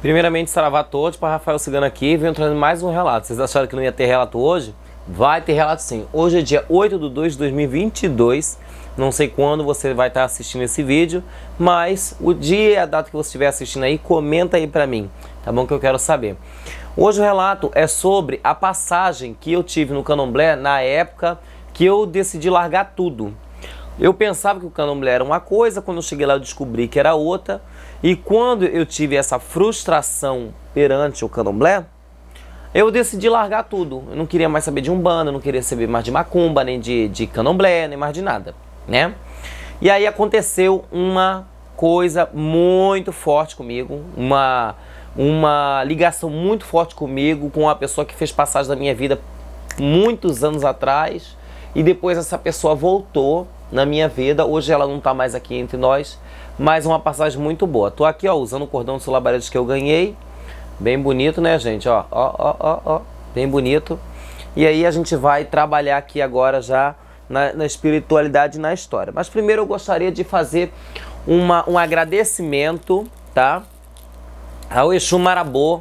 Primeiramente, saravá a todos, para Rafael Cigano aqui, venho trazendo mais um relato. Vocês acharam que não ia ter relato hoje? Vai ter relato sim. Hoje é dia 8 de 2 de 2022, não sei quando você vai estar assistindo esse vídeo, mas o dia e a data que você estiver assistindo aí, comenta aí para mim, tá bom? Que eu quero saber. Hoje o relato é sobre a passagem que eu tive no Candomblé na época que eu decidi largar tudo. Eu pensava que o Candomblé era uma coisa, quando eu cheguei lá eu descobri que era outra, e quando eu tive essa frustração perante o candomblé, eu decidi largar tudo. Eu não queria mais saber de umbanda, não queria saber mais de macumba, nem de, de candomblé, nem mais de nada, né? E aí aconteceu uma coisa muito forte comigo, uma, uma ligação muito forte comigo com uma pessoa que fez passagem da minha vida muitos anos atrás e depois essa pessoa voltou na minha vida. Hoje ela não está mais aqui entre nós, mas uma passagem muito boa. Tô aqui, ó, usando o cordão dos labaredas que eu ganhei. Bem bonito, né, gente? Ó, ó, ó, ó, ó, bem bonito. E aí a gente vai trabalhar aqui agora já na, na espiritualidade e na história. Mas primeiro eu gostaria de fazer uma, um agradecimento, tá? Ao Exu Marabô,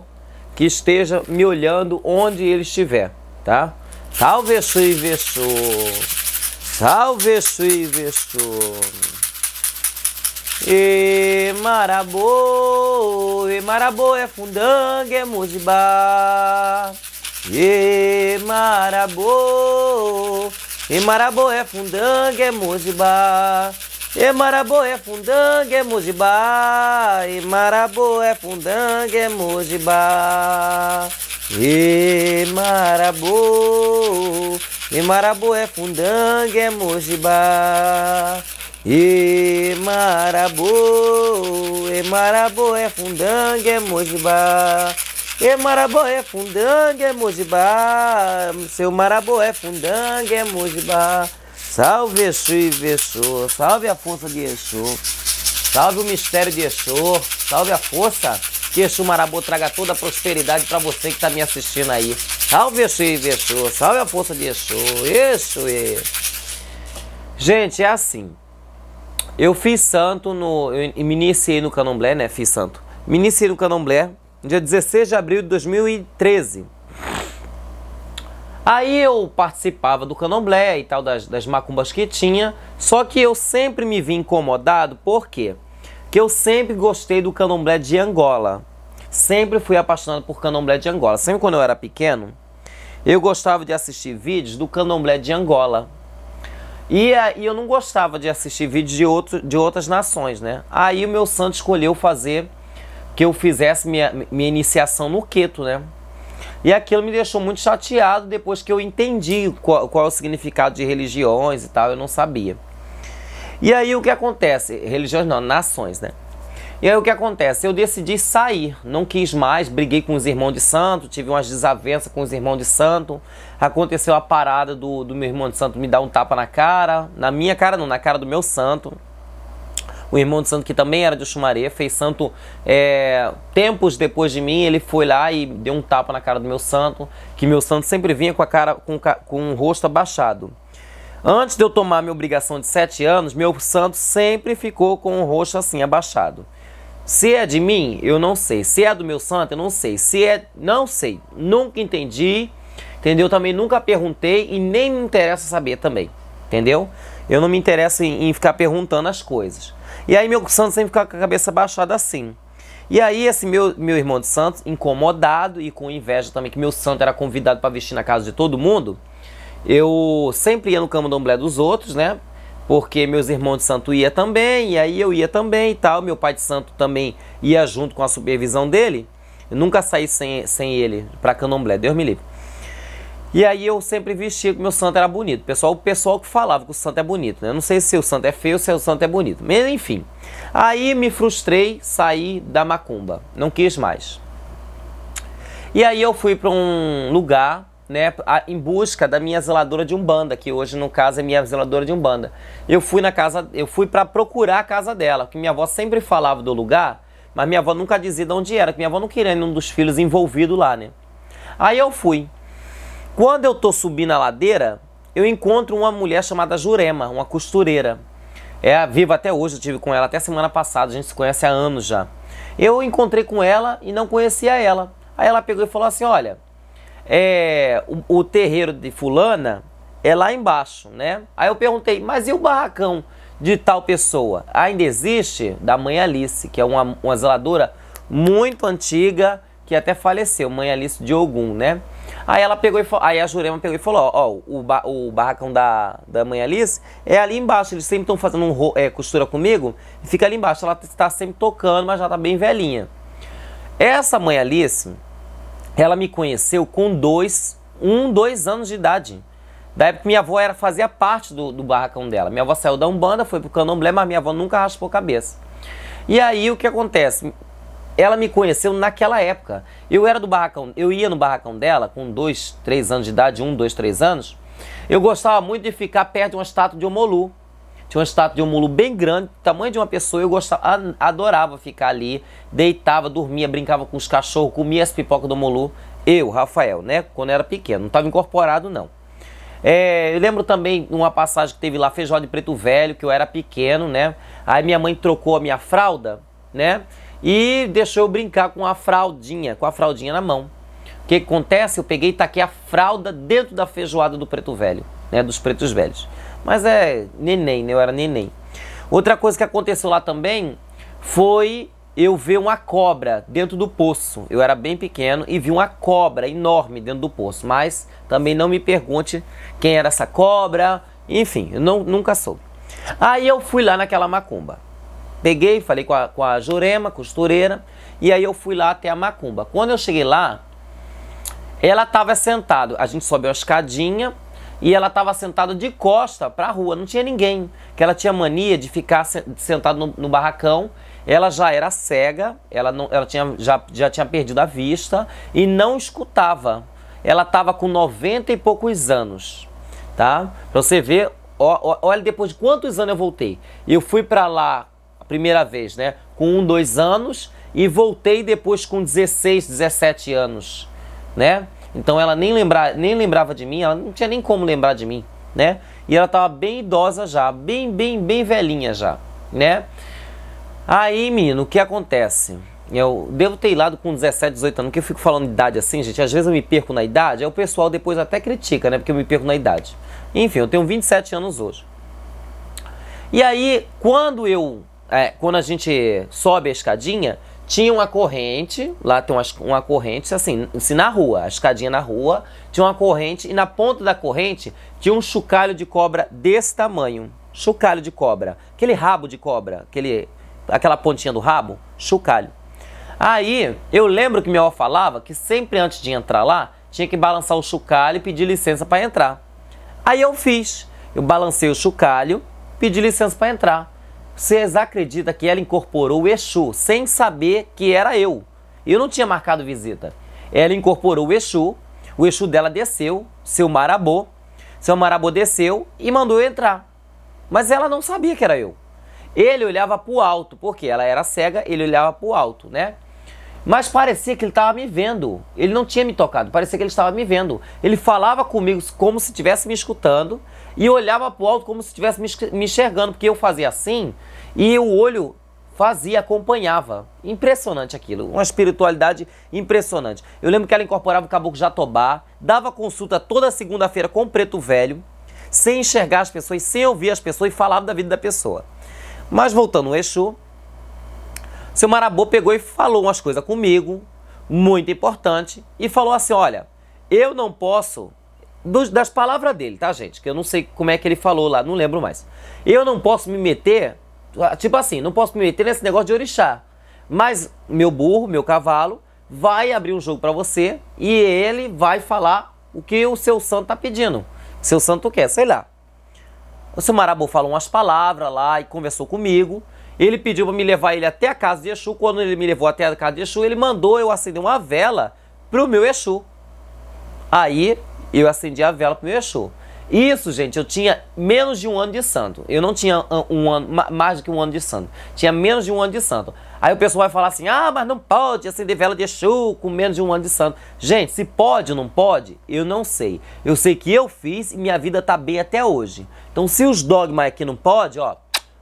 que esteja me olhando onde ele estiver, tá? Salve Exu e Vessu! Salve Exu e e marabô, e marabô é fundanga, é muzibá. E marabô, e marabô é fundanga, é muzibá. E marabô é fundanga, é muzibá. E marabô é fundanga, é muzibá. E marabô, e marabô é fundanga, é muzibá. E marabô, e marabô é Fundangue é mojibá. E marabô é Fundangue é mojibá. Seu marabô é Fundangue é mojibá. Salve Exu e Vexô, salve a força de Exu. Salve o mistério de Exu, salve a força. Que Exu Marabô traga toda a prosperidade para você que está me assistindo aí. Salve Exu e Vexô, salve a força de Exu, Exu e... Gente, é assim. Eu fiz santo, no, eu me iniciei no candomblé, né? Fiz santo. Me iniciei no candomblé no dia 16 de abril de 2013. Aí eu participava do candomblé e tal, das, das macumbas que tinha, só que eu sempre me vi incomodado, por quê? Porque eu sempre gostei do candomblé de Angola. Sempre fui apaixonado por candomblé de Angola. Sempre quando eu era pequeno, eu gostava de assistir vídeos do candomblé de Angola. E, e eu não gostava de assistir vídeos de, outro, de outras nações, né? Aí o meu santo escolheu fazer que eu fizesse minha, minha iniciação no Queto, né? E aquilo me deixou muito chateado depois que eu entendi qual, qual é o significado de religiões e tal, eu não sabia. E aí o que acontece? Religiões não, nações, né? E aí o que acontece? Eu decidi sair, não quis mais, briguei com os irmãos de santo, tive umas desavenças com os irmãos de santo, aconteceu a parada do, do meu irmão de santo me dar um tapa na cara, na minha cara não, na cara do meu santo. O irmão de santo, que também era de Xumaré, fez santo é, tempos depois de mim, ele foi lá e deu um tapa na cara do meu santo, que meu santo sempre vinha com a cara, com, com o rosto abaixado. Antes de eu tomar minha obrigação de sete anos, meu santo sempre ficou com o rosto assim, abaixado. Se é de mim, eu não sei. Se é do meu santo, eu não sei. Se é. Não sei. Nunca entendi. Entendeu? Também nunca perguntei e nem me interessa saber também. Entendeu? Eu não me interesso em, em ficar perguntando as coisas. E aí meu santo sempre fica com a cabeça baixada assim. E aí esse meu, meu irmão de santo, incomodado e com inveja também, que meu santo era convidado para vestir na casa de todo mundo, eu sempre ia no candomblé dos outros, né? porque meus irmãos de santo ia também, e aí eu ia também e tal. Meu pai de santo também ia junto com a supervisão dele. Eu nunca saí sem, sem ele para candomblé, Deus me livre. E aí eu sempre vestia que meu santo era bonito. Pessoal, o pessoal que falava que o santo é bonito, né? Eu não sei se o santo é feio ou se o santo é bonito. Mas enfim. Aí me frustrei, saí da macumba. Não quis mais. E aí eu fui para um lugar, né, em busca da minha zeladora de Umbanda, que hoje no caso é minha zeladora de Umbanda. Eu fui na casa, eu fui para procurar a casa dela, porque minha avó sempre falava do lugar, mas minha avó nunca dizia de onde era, que minha avó não queria nenhum dos filhos envolvido lá, né? Aí eu fui. Quando eu tô subindo a ladeira, eu encontro uma mulher chamada Jurema, uma costureira. É viva até hoje, eu tive com ela até semana passada, a gente se conhece há anos já. Eu encontrei com ela e não conhecia ela. Aí ela pegou e falou assim: olha, é, o, o terreiro de fulana é lá embaixo, né? Aí eu perguntei, mas e o barracão de tal pessoa? Ainda existe? Da mãe Alice, que é uma, uma zeladora muito antiga, que até faleceu, mãe Alice de Ogum, né? Aí ela pegou e aí a Jurema pegou e falou: ó, ó o, ba o barracão da, da mãe Alice é ali embaixo. Eles sempre estão fazendo um é, costura comigo e fica ali embaixo. Ela está sempre tocando, mas já está bem velhinha. Essa mãe Alice, ela me conheceu com dois, um, dois anos de idade. Da época minha avó era, fazia parte do, do barracão dela. Minha avó saiu da Umbanda, foi pro Candomblé, mas minha avó nunca raspou a cabeça. E aí o que acontece? Ela me conheceu naquela época. Eu era do barracão, eu ia no barracão dela com dois, três anos de idade, um, dois, três anos. Eu gostava muito de ficar perto de uma estátua de Omolu. Tinha uma estátua de Omolu bem grande, tamanho de uma pessoa. Eu gostava, adorava ficar ali, deitava, dormia, brincava com os cachorros, comia as pipocas do Omolu. Eu, Rafael, né? Quando era pequeno, não estava incorporado não. É, eu lembro também uma passagem que teve lá, feijão de preto velho, que eu era pequeno, né? Aí minha mãe trocou a minha fralda, né? e deixou eu brincar com a fraldinha, com a fraldinha na mão. O que acontece? Eu peguei e taquei a fralda dentro da feijoada do preto velho, né? Dos pretos velhos. Mas é neném, né? Eu era neném. Outra coisa que aconteceu lá também foi eu ver uma cobra dentro do poço. Eu era bem pequeno e vi uma cobra enorme dentro do poço. Mas também não me pergunte quem era essa cobra. Enfim, eu não, nunca soube. Aí eu fui lá naquela macumba. Peguei, falei com a, com a Jurema, costureira, e aí eu fui lá até a Macumba. Quando eu cheguei lá, ela estava sentada, a gente sobe a escadinha e ela estava sentada de costa para a rua, não tinha ninguém. Que ela tinha mania de ficar sentada no, no, barracão. Ela já era cega, ela, não, ela tinha, já, já tinha perdido a vista e não escutava. Ela estava com 90 e poucos anos, tá? Pra você ver, olha depois de quantos anos eu voltei. Eu fui para lá primeira vez, né? Com um, dois anos e voltei depois com 16, 17 anos, né? Então ela nem, lembra, nem lembrava de mim, ela não tinha nem como lembrar de mim, né? E ela tava bem idosa já, bem, bem, bem velhinha já, né? Aí, menino, o que acontece? Eu devo ter ido com 17, 18 anos, que eu fico falando idade assim, gente. Às vezes eu me perco na idade, aí o pessoal depois até critica, né? Porque eu me perco na idade. Enfim, eu tenho 27 anos hoje. E aí, quando eu é, quando a gente sobe a escadinha, tinha uma corrente, lá tem uma, uma corrente, assim, se assim, na rua, a escadinha na rua, tinha uma corrente e na ponta da corrente tinha um chocalho de cobra desse tamanho. Chocalho de cobra, aquele rabo de cobra, aquele, aquela pontinha do rabo, chocalho. Aí eu lembro que minha avó falava que sempre antes de entrar lá tinha que balançar o chocalho e pedir licença para entrar. Aí eu fiz, eu balancei o chocalho, pedi licença para entrar. Vocês acreditam que ela incorporou o Exu sem saber que era eu? Eu não tinha marcado visita. Ela incorporou o Exu, o Exu dela desceu, seu marabô. Seu marabô desceu e mandou eu entrar. Mas ela não sabia que era eu. Ele olhava para o alto, porque ela era cega, ele olhava para o alto, né? Mas parecia que ele estava me vendo. Ele não tinha me tocado, parecia que ele estava me vendo. Ele falava comigo como se estivesse me escutando, e olhava para o alto como se estivesse me enxergando, porque eu fazia assim e o olho fazia, acompanhava. Impressionante aquilo, uma espiritualidade impressionante. Eu lembro que ela incorporava o Caboclo Jatobá, dava consulta toda segunda-feira com o Preto Velho, sem enxergar as pessoas, sem ouvir as pessoas e falava da vida da pessoa. Mas voltando ao Exu, seu Marabô pegou e falou umas coisas comigo, muito importante, e falou assim: olha, eu não posso dos, das palavras dele, tá, gente? Que eu não sei como é que ele falou lá, não lembro mais. Eu não posso me meter, ah, tipo assim, não posso me meter nesse negócio de orixá. Mas meu burro, meu cavalo, vai abrir um jogo para você e ele vai falar o que o seu santo tá pedindo. Seu santo quer, sei lá. O seu Marabô falou umas palavras lá e conversou comigo. Ele pediu para me levar ele até a casa de Exu. Quando ele me levou até a casa de Exu, ele mandou eu acender uma vela pro meu Exu. Aí eu acendi a vela pro meu Exu. Isso, gente, eu tinha menos de um ano de santo. Eu não tinha ah, um ano, mais do que um ano de santo. Tinha menos de um ano de santo. Aí o pessoal vai falar assim: ah, mas não pode acender vela de Exu com menos de um ano de santo. Gente, se pode ou não pode, eu não sei. Eu sei que eu fiz e minha vida tá bem até hoje. Então, se os dogmas aqui não pode, ó,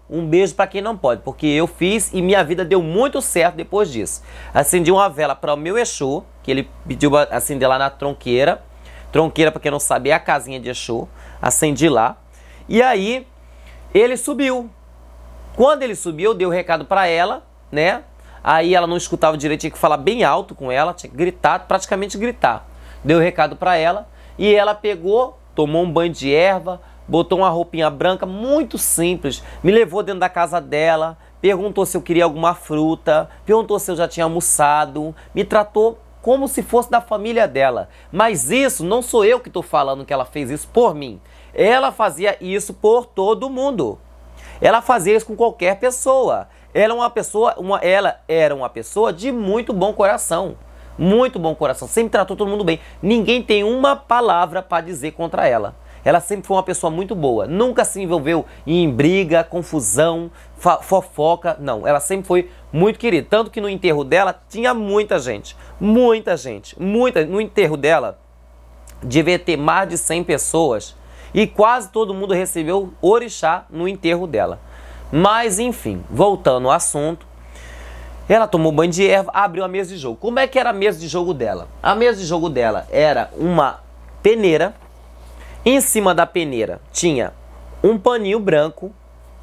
um beijo para quem não pode, porque eu fiz e minha vida deu muito certo depois disso. Acendi uma vela para o meu Exu, que ele pediu acender lá na tronqueira Tronqueira, porque não sabe, é a casinha de Exu. Acendi lá. E aí, ele subiu. Quando ele subiu, eu dei o um recado para ela, né? Aí ela não escutava direito, tinha que falar bem alto com ela, tinha que gritar, praticamente gritar. Deu o um recado para ela e ela pegou, tomou um banho de erva, botou uma roupinha branca muito simples, me levou dentro da casa dela, perguntou se eu queria alguma fruta, perguntou se eu já tinha almoçado, me tratou como se fosse da família dela. Mas isso não sou eu que estou falando que ela fez isso por mim. Ela fazia isso por todo mundo. Ela fazia isso com qualquer pessoa. Ela, é uma pessoa, uma, ela era uma pessoa de muito bom coração. Muito bom coração. Sempre tratou todo mundo bem. Ninguém tem uma palavra para dizer contra ela ela sempre foi uma pessoa muito boa. Nunca se envolveu em briga, confusão, fofoca. Não, ela sempre foi muito querida. Tanto que no enterro dela tinha muita gente. Muita gente. Muita. No enterro dela devia ter mais de 100 pessoas. E quase todo mundo recebeu orixá no enterro dela. Mas enfim, voltando ao assunto, ela tomou banho de erva, abriu a mesa de jogo. Como é que era a mesa de jogo dela? A mesa de jogo dela era uma peneira em cima da peneira tinha um paninho branco,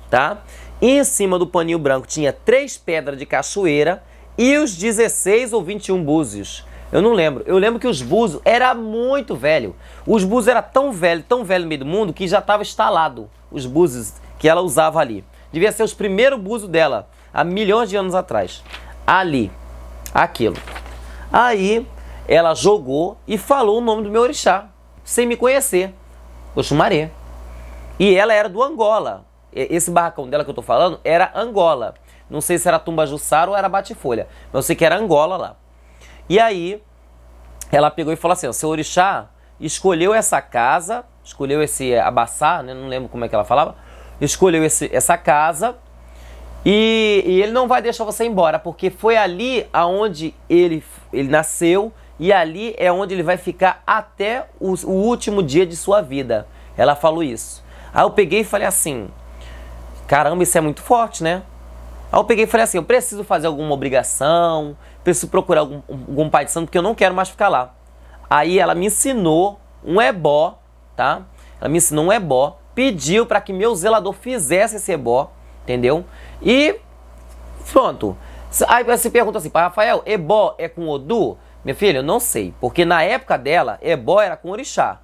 tá? E em cima do paninho branco tinha três pedras de cachoeira e os 16 ou 21 búzios. Eu não lembro. Eu lembro que os búzios era muito velho. Os búzios era tão velho, tão velho no meio do mundo que já estava instalado os búzios que ela usava ali. Devia ser os primeiros búzios dela, há milhões de anos atrás. Ali, aquilo. Aí ela jogou e falou o nome do meu orixá, sem me conhecer. Oxumaré. E ela era do Angola. Esse barracão dela que eu tô falando era Angola. Não sei se era Tumba Jussara ou era Batifolha, mas eu sei que era Angola lá. E aí ela pegou e falou assim: o seu orixá escolheu essa casa, escolheu esse abaçá, né? não lembro como é que ela falava, escolheu esse, essa casa e, e, ele não vai deixar você embora, porque foi ali aonde ele, ele nasceu, e ali é onde ele vai ficar até o, o último dia de sua vida. Ela falou isso. Aí eu peguei e falei assim: caramba, isso é muito forte, né? Aí eu peguei e falei assim: eu preciso fazer alguma obrigação, preciso procurar algum, algum pai de santo, porque eu não quero mais ficar lá. Aí ela me ensinou um ebó, tá? Ela me ensinou um ebó, pediu para que meu zelador fizesse esse ebó, entendeu? E pronto. Aí você pergunta assim, Rafael, ebó é com Odu? minha filha eu não sei, porque na época dela, ebó era com orixá.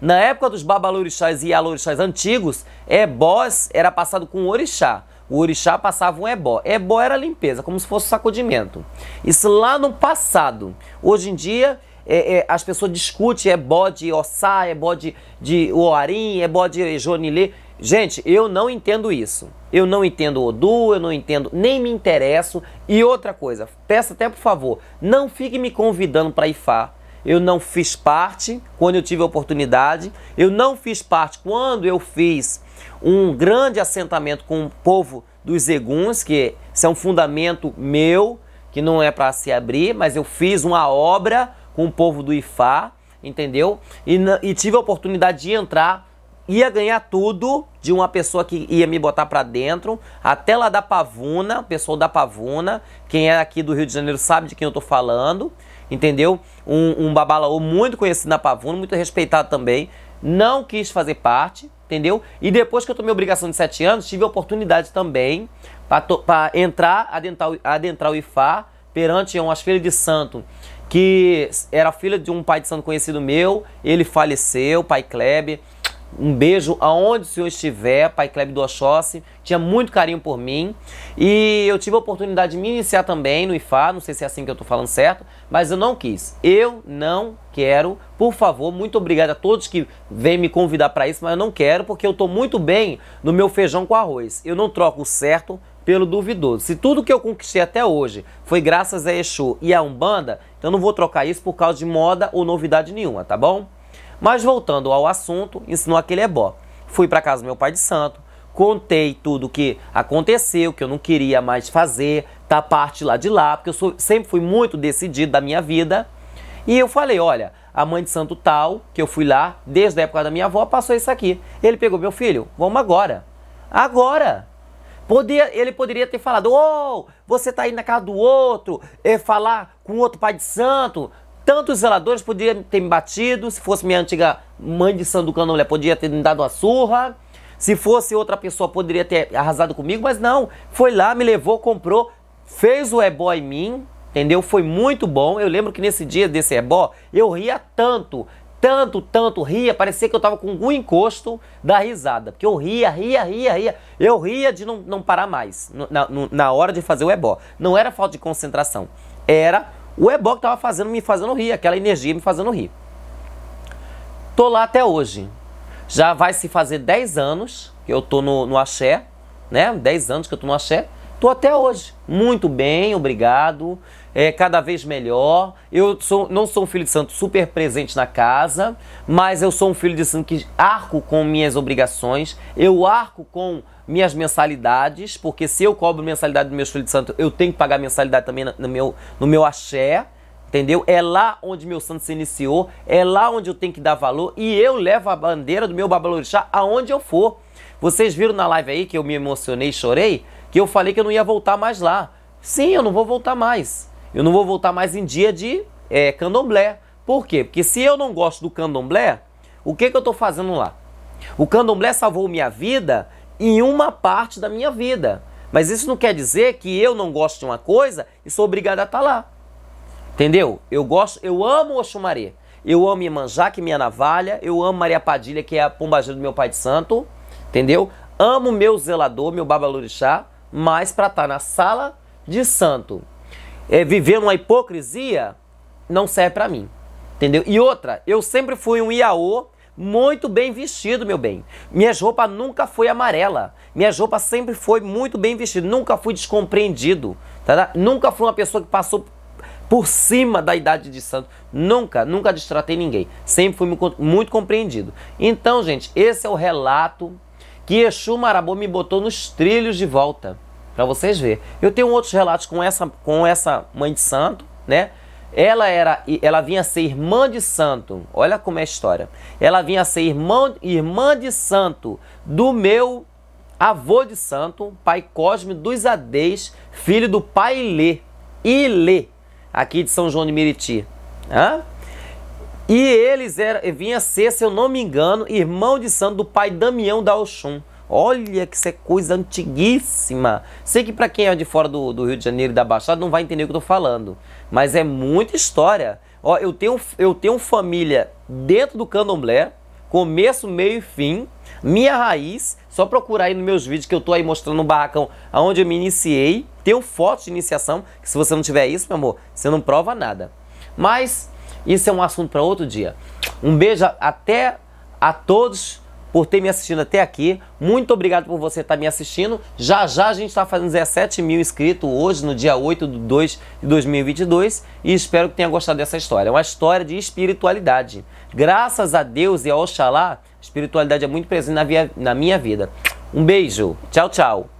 Na época dos babalorixás e alorixás antigos, ebós era passado com orixá. O orixá passava um ebó. Ebó era limpeza, como se fosse sacudimento. Isso lá no passado. Hoje em dia, é, é, as pessoas discutem ebó de ossá, ebó de, de oarim, ebó de jonilê. Gente, eu não entendo isso. Eu não entendo o Odu, eu não entendo, nem me interesso. E outra coisa, peço até por favor, não fique me convidando para IFA. Eu não fiz parte quando eu tive a oportunidade. Eu não fiz parte quando eu fiz um grande assentamento com o povo dos Eguns, que isso é um fundamento meu, que não é para se abrir, mas eu fiz uma obra com o povo do Ifá, entendeu? E, e tive a oportunidade de entrar ia ganhar tudo de uma pessoa que ia me botar para dentro, até lá da Pavuna, pessoal da Pavuna, quem é aqui do Rio de Janeiro sabe de quem eu tô falando, entendeu? Um, um babalaô muito conhecido na Pavuna, muito respeitado também, não quis fazer parte, entendeu? E depois que eu tomei a obrigação de 7 anos, tive a oportunidade também para entrar, adentrar, adentrar o IFA perante umas filhas de santo que era filha de um pai de santo conhecido meu, ele faleceu, pai Kleber, um beijo aonde o senhor estiver, Pai Kleber do Oxóssi. Tinha muito carinho por mim. E eu tive a oportunidade de me iniciar também no IFA, não sei se é assim que eu estou falando certo, mas eu não quis. Eu não quero. Por favor, muito obrigado a todos que vêm me convidar para isso, mas eu não quero porque eu estou muito bem no meu feijão com arroz. Eu não troco o certo pelo duvidoso. Se tudo que eu conquistei até hoje foi graças a Exu e a Umbanda, então eu não vou trocar isso por causa de moda ou novidade nenhuma, tá bom? Mas voltando ao assunto, ensinou aquele ebó. Fui para casa do meu pai de santo, contei tudo o que aconteceu, que eu não queria mais fazer, tá parte lá de lá, porque eu sou, sempre fui muito decidido da minha vida. E eu falei, olha, a mãe de santo tal, que eu fui lá, desde a época da minha avó, passou isso aqui. Ele pegou, meu filho, vamos agora. Agora! ele poderia ter falado, ô, oh, você tá aí na casa do outro, e é falar com outro pai de santo, Tantos zeladores podiam ter me batido, se fosse minha antiga mãe de Sanducano, mulher, podia ter me dado uma surra. Se fosse outra pessoa, poderia ter arrasado comigo, mas não. Foi lá, me levou, comprou, fez o ebó em mim, entendeu? Foi muito bom. Eu lembro que nesse dia desse ebó, eu ria tanto, tanto, tanto, ria, parecia que eu tava com algum encosto da risada. Porque eu ria, ria, ria, ria. Eu ria de não, não parar mais na, na hora de fazer o ebó. Não era falta de concentração, era o Ebok estava fazendo, me fazendo rir, aquela energia me fazendo rir. Tô lá até hoje. Já vai se fazer 10 anos que eu tô no, no axé, né? 10 anos que eu tô no axé. Tô até hoje. Muito bem, obrigado. É cada vez melhor. Eu sou, não sou um filho de santo super presente na casa, mas eu sou um filho de santo que arco com minhas obrigações, eu arco com minhas mensalidades, porque se eu cobro mensalidade do meu Espírito Santo, eu tenho que pagar mensalidade também no meu, no meu axé, entendeu? É lá onde meu santo se iniciou, é lá onde eu tenho que dar valor e eu levo a bandeira do meu babalorixá aonde eu for. Vocês viram na live aí que eu me emocionei, chorei, que eu falei que eu não ia voltar mais lá. Sim, eu não vou voltar mais. Eu não vou voltar mais em dia de é, candomblé. Por quê? Porque se eu não gosto do candomblé, o que, que eu estou fazendo lá? O candomblé salvou minha vida em uma parte da minha vida. Mas isso não quer dizer que eu não gosto de uma coisa e sou obrigado a estar tá lá. Entendeu? Eu gosto, eu amo Oxumaré. Eu amo manjá que é minha navalha. Eu amo Maria Padilha, que é a pombagira do meu pai de santo. Entendeu? Amo meu zelador, meu babalorixá. Mas para estar tá na sala de santo, é, uma hipocrisia, não serve para mim. Entendeu? E outra, eu sempre fui um iaô muito bem vestido, meu bem. Minhas roupas nunca foi amarela. Minhas roupas sempre foi muito bem vestido. Nunca fui descompreendido. Tá? Nunca fui uma pessoa que passou por cima da idade de santo. Nunca, nunca destratei ninguém. Sempre fui muito compreendido. Então, gente, esse é o relato que Exu Marabô me botou nos trilhos de volta. Para vocês verem. Eu tenho outros relatos com essa, com essa mãe de santo, né? Ela era, ela vinha a ser irmã de santo. Olha como é a história. Ela vinha a ser irmã, irmã de santo do meu avô de santo, pai Cosme dos Adeis, filho do pai Lê. Ilê, aqui de São João de Meriti. Hã? E eles era, vinha a ser, se eu não me engano, irmão de santo do pai Damião da Oxum. Olha que isso é coisa antiguíssima. Sei que para quem é de fora do, do, Rio de Janeiro e da Baixada não vai entender o que eu tô falando, mas é muita história. Ó, eu tenho, eu tenho família dentro do candomblé, começo, meio e fim, minha raiz, só procurar aí nos meus vídeos que eu tô aí mostrando o barracão aonde eu me iniciei. Tenho fotos de iniciação, que se você não tiver isso, meu amor, você não prova nada. Mas isso é um assunto para outro dia. Um beijo até a todos por ter me assistido até aqui. Muito obrigado por você estar me assistindo. Já já a gente está fazendo 17 mil inscritos hoje, no dia 8 de 2 de 2022. E espero que tenha gostado dessa história. É uma história de espiritualidade. Graças a Deus e a Oxalá, espiritualidade é muito presente na, via, na minha vida. Um beijo. Tchau, tchau.